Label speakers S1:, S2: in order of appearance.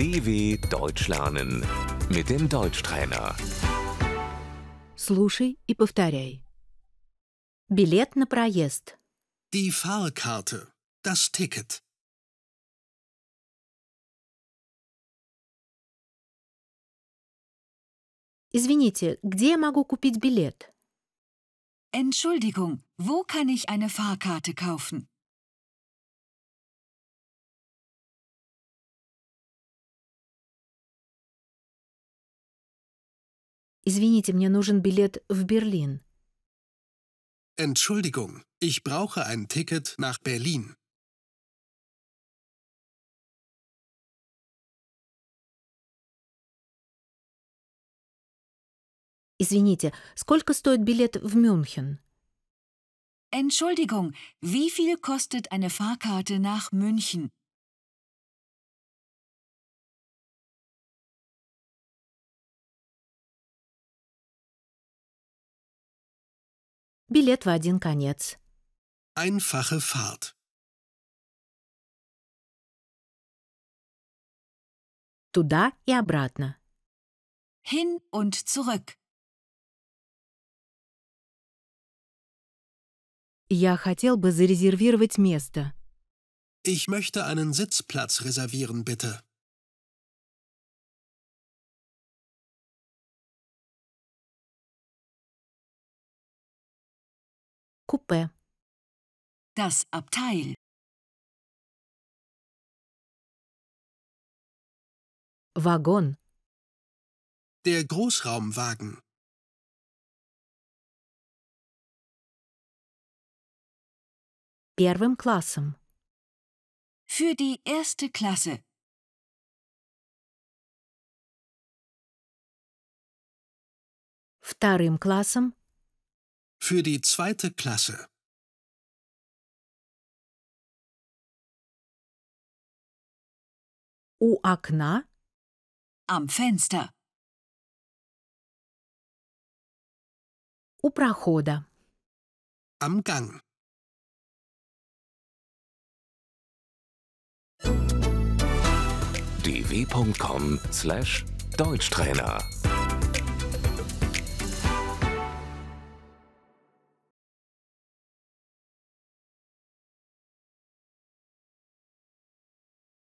S1: DW Deutsch lernen mit dem Deutschtrainer. Слушай и повторяй. Билет на проезд. Die Fahrkarte. Das Ticket. Извините, где я могу купить билет? Entschuldigung, wo kann ich eine Fahrkarte kaufen? Извините, мне нужен билет в Берлин. Entschuldigung, ich brauche ein Ticket nach Berlin. Извините, сколько стоит билет в Мюнхен? Entschuldigung, wie viel kostet eine Fahrkarte nach München? Билет в один конец. Einfache Fahrt. Туда и обратно. Hin und zurück. Я хотел бы зарезервировать место. Ich möchte einen Sitzplatz reservieren, bitte. Купе. Das Abteil. Waggon. Der Großraumwagen. Первым классом. Für die erste Klasse. Вторым классом für die zweite Klasse. У окна. Am Fenster. У прохода. Am Gang. dw.com/deutschtrainer